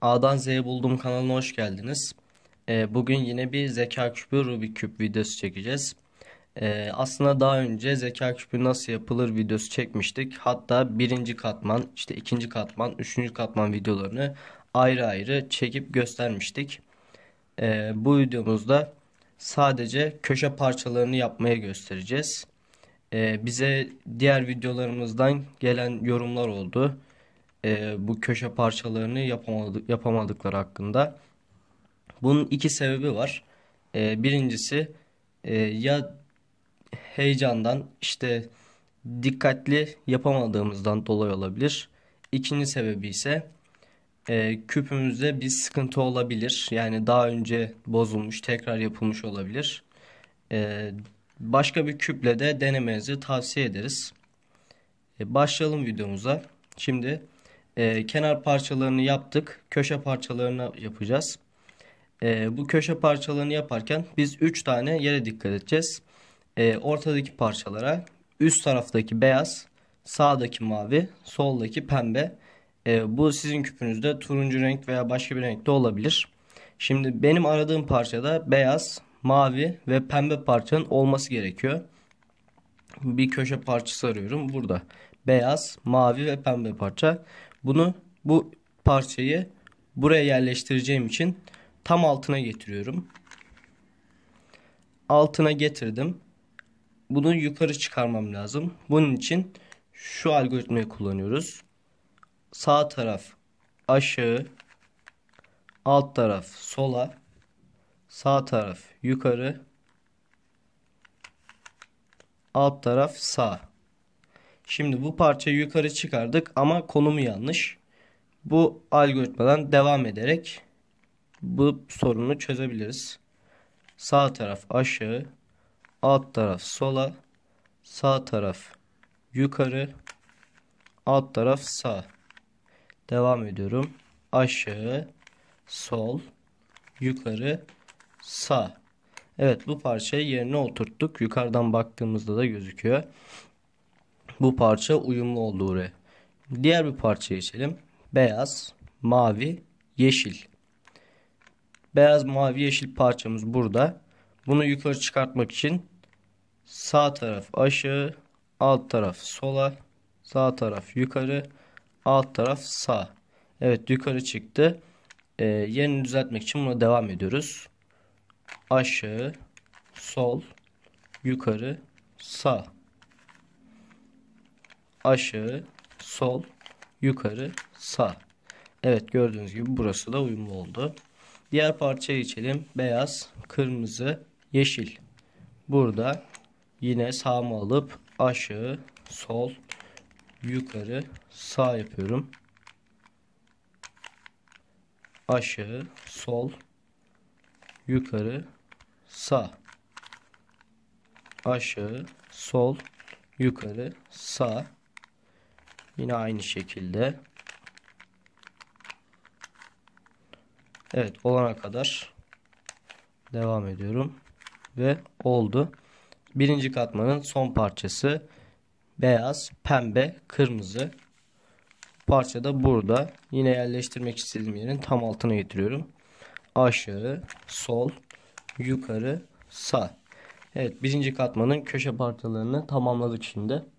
A'dan Z'ye bulduğum kanalına hoş geldiniz. Ee, bugün yine bir zeka küpü Rubik küp videosu çekeceğiz. Ee, aslında daha önce zeka küpü nasıl yapılır videosu çekmiştik. Hatta birinci katman, işte ikinci katman, üçüncü katman videolarını ayrı ayrı çekip göstermiştik. Ee, bu videomuzda sadece köşe parçalarını yapmaya göstereceğiz. bize diğer videolarımızdan gelen yorumlar oldu e, bu köşe parçalarını yapamadı, yapamadıkları hakkında. Bunun iki sebebi var. E, birincisi e, ya heyecandan işte dikkatli yapamadığımızdan dolayı olabilir. İkinci sebebi ise e, küpümüzde bir sıkıntı olabilir. Yani daha önce bozulmuş, tekrar yapılmış olabilir. E, başka bir küple de denemenizi tavsiye ederiz. E, başlayalım videomuza. Şimdi e, kenar parçalarını yaptık. Köşe parçalarını yapacağız. E, bu köşe parçalarını yaparken biz 3 tane yere dikkat edeceğiz. E, ortadaki parçalara üst taraftaki beyaz, sağdaki mavi, soldaki pembe. E, bu sizin küpünüzde turuncu renk veya başka bir renkte olabilir. Şimdi benim aradığım parçada beyaz, mavi ve pembe parçanın olması gerekiyor. Bir köşe parçası arıyorum burada beyaz, mavi ve pembe parça. Bunu bu parçayı buraya yerleştireceğim için tam altına getiriyorum. Altına getirdim. Bunu yukarı çıkarmam lazım. Bunun için şu algoritmayı kullanıyoruz. Sağ taraf aşağı, alt taraf sola, sağ taraf yukarı, alt taraf sağ. Şimdi bu parçayı yukarı çıkardık ama konumu yanlış. Bu algoritmadan devam ederek bu sorunu çözebiliriz. Sağ taraf aşağı, alt taraf sola, sağ taraf yukarı, alt taraf sağ. Devam ediyorum. Aşağı, sol, yukarı, sağ. Evet bu parçayı yerine oturttuk. Yukarıdan baktığımızda da gözüküyor. Bu parça uyumlu olduğu re. Diğer bir parça geçelim. Beyaz, mavi, yeşil. Beyaz, mavi, yeşil parçamız burada. Bunu yukarı çıkartmak için sağ taraf aşağı, alt taraf sola, sağ taraf yukarı, alt taraf sağ. Evet yukarı çıktı. Ee, yerini düzeltmek için buna devam ediyoruz. Aşağı, sol, yukarı, sağ aşağı, sol, yukarı, sağ. Evet gördüğünüz gibi burası da uyumlu oldu. Diğer parçaya geçelim. Beyaz, kırmızı, yeşil. Burada yine sağımı alıp aşağı, sol, yukarı, sağ yapıyorum. Aşağı, sol, yukarı, sağ. Aşağı, sol, yukarı, sağ. Yine aynı şekilde. Evet olana kadar devam ediyorum. Ve oldu. Birinci katmanın son parçası beyaz, pembe, kırmızı. Parça da burada. Yine yerleştirmek istediğim yerin tam altına getiriyorum. Aşağı, sol, yukarı, sağ. Evet birinci katmanın köşe parçalarını tamamladık şimdi.